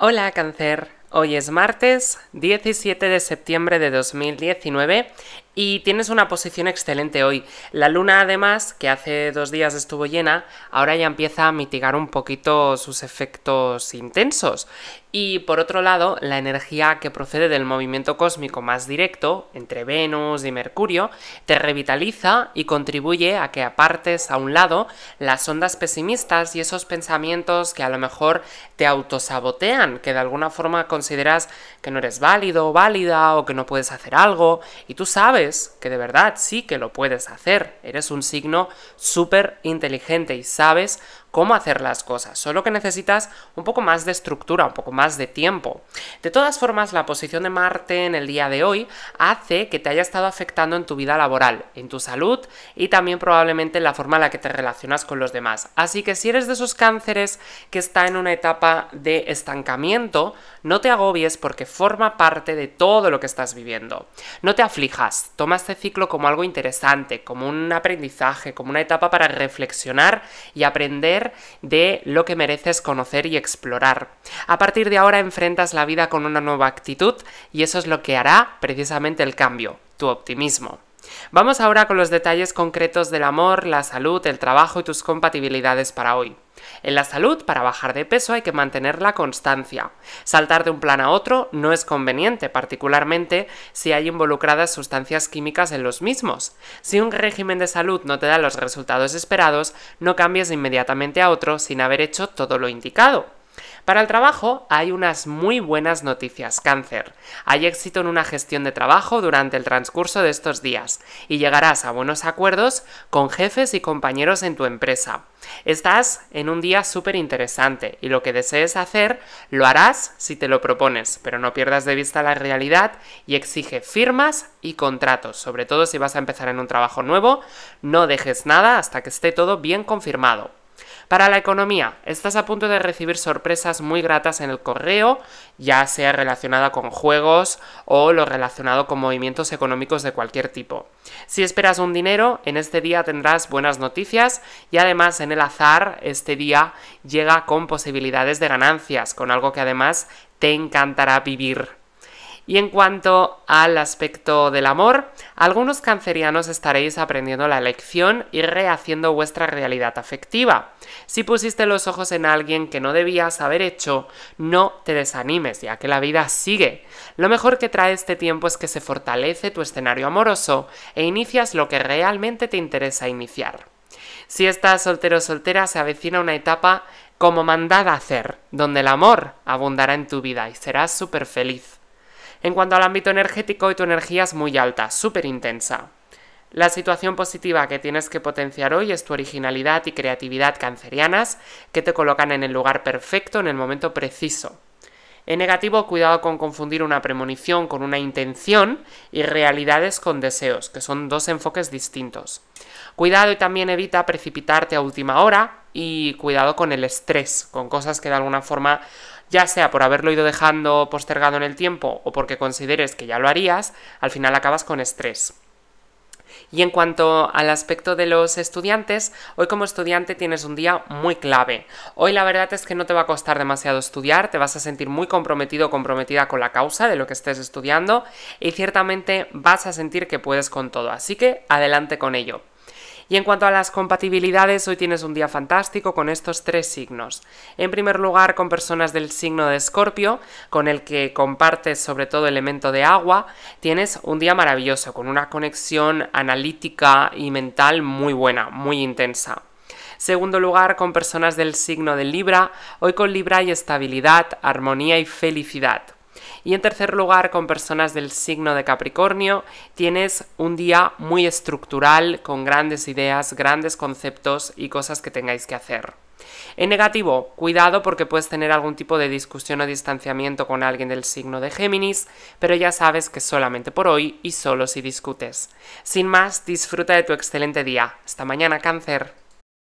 Hola, cáncer. Hoy es martes 17 de septiembre de 2019 y tienes una posición excelente hoy. La luna además, que hace dos días estuvo llena, ahora ya empieza a mitigar un poquito sus efectos intensos. Y por otro lado, la energía que procede del movimiento cósmico más directo, entre Venus y Mercurio, te revitaliza y contribuye a que apartes a un lado las ondas pesimistas y esos pensamientos que a lo mejor te autosabotean, que de alguna forma consideras que no eres válido o válida o que no puedes hacer algo y tú sabes que de verdad sí que lo puedes hacer. Eres un signo súper inteligente y sabes cómo hacer las cosas, solo que necesitas un poco más de estructura, un poco más de tiempo. De todas formas, la posición de Marte en el día de hoy hace que te haya estado afectando en tu vida laboral, en tu salud y también probablemente en la forma en la que te relacionas con los demás. Así que si eres de esos cánceres que está en una etapa de estancamiento, no te agobies porque forma parte de todo lo que estás viviendo. No te aflijas, toma este ciclo como algo interesante, como un aprendizaje, como una etapa para reflexionar y aprender de lo que mereces conocer y explorar. A partir de ahora enfrentas la vida con una nueva actitud y eso es lo que hará precisamente el cambio, tu optimismo. Vamos ahora con los detalles concretos del amor, la salud, el trabajo y tus compatibilidades para hoy. En la salud, para bajar de peso hay que mantener la constancia. Saltar de un plan a otro no es conveniente, particularmente si hay involucradas sustancias químicas en los mismos. Si un régimen de salud no te da los resultados esperados, no cambies inmediatamente a otro sin haber hecho todo lo indicado. Para el trabajo hay unas muy buenas noticias, cáncer. Hay éxito en una gestión de trabajo durante el transcurso de estos días y llegarás a buenos acuerdos con jefes y compañeros en tu empresa. Estás en un día súper interesante y lo que desees hacer lo harás si te lo propones, pero no pierdas de vista la realidad y exige firmas y contratos, sobre todo si vas a empezar en un trabajo nuevo, no dejes nada hasta que esté todo bien confirmado. Para la economía, estás a punto de recibir sorpresas muy gratas en el correo, ya sea relacionada con juegos o lo relacionado con movimientos económicos de cualquier tipo. Si esperas un dinero, en este día tendrás buenas noticias y además en el azar este día llega con posibilidades de ganancias, con algo que además te encantará vivir. Y en cuanto al aspecto del amor, algunos cancerianos estaréis aprendiendo la lección y rehaciendo vuestra realidad afectiva. Si pusiste los ojos en alguien que no debías haber hecho, no te desanimes, ya que la vida sigue. Lo mejor que trae este tiempo es que se fortalece tu escenario amoroso e inicias lo que realmente te interesa iniciar. Si estás soltero o soltera, se avecina una etapa como mandada hacer, donde el amor abundará en tu vida y serás súper feliz. En cuanto al ámbito energético, hoy tu energía es muy alta, súper intensa. La situación positiva que tienes que potenciar hoy es tu originalidad y creatividad cancerianas, que te colocan en el lugar perfecto en el momento preciso. En negativo, cuidado con confundir una premonición con una intención y realidades con deseos, que son dos enfoques distintos. Cuidado y también evita precipitarte a última hora y cuidado con el estrés, con cosas que de alguna forma ya sea por haberlo ido dejando postergado en el tiempo o porque consideres que ya lo harías, al final acabas con estrés. Y en cuanto al aspecto de los estudiantes, hoy como estudiante tienes un día muy clave. Hoy la verdad es que no te va a costar demasiado estudiar, te vas a sentir muy comprometido o comprometida con la causa de lo que estés estudiando y ciertamente vas a sentir que puedes con todo, así que adelante con ello. Y en cuanto a las compatibilidades, hoy tienes un día fantástico con estos tres signos. En primer lugar, con personas del signo de Escorpio, con el que compartes sobre todo elemento de agua, tienes un día maravilloso, con una conexión analítica y mental muy buena, muy intensa. Segundo lugar, con personas del signo de Libra, hoy con Libra hay estabilidad, armonía y felicidad. Y en tercer lugar, con personas del signo de Capricornio, tienes un día muy estructural, con grandes ideas, grandes conceptos y cosas que tengáis que hacer. En negativo, cuidado porque puedes tener algún tipo de discusión o distanciamiento con alguien del signo de Géminis, pero ya sabes que solamente por hoy y solo si discutes. Sin más, disfruta de tu excelente día. Hasta mañana, cáncer.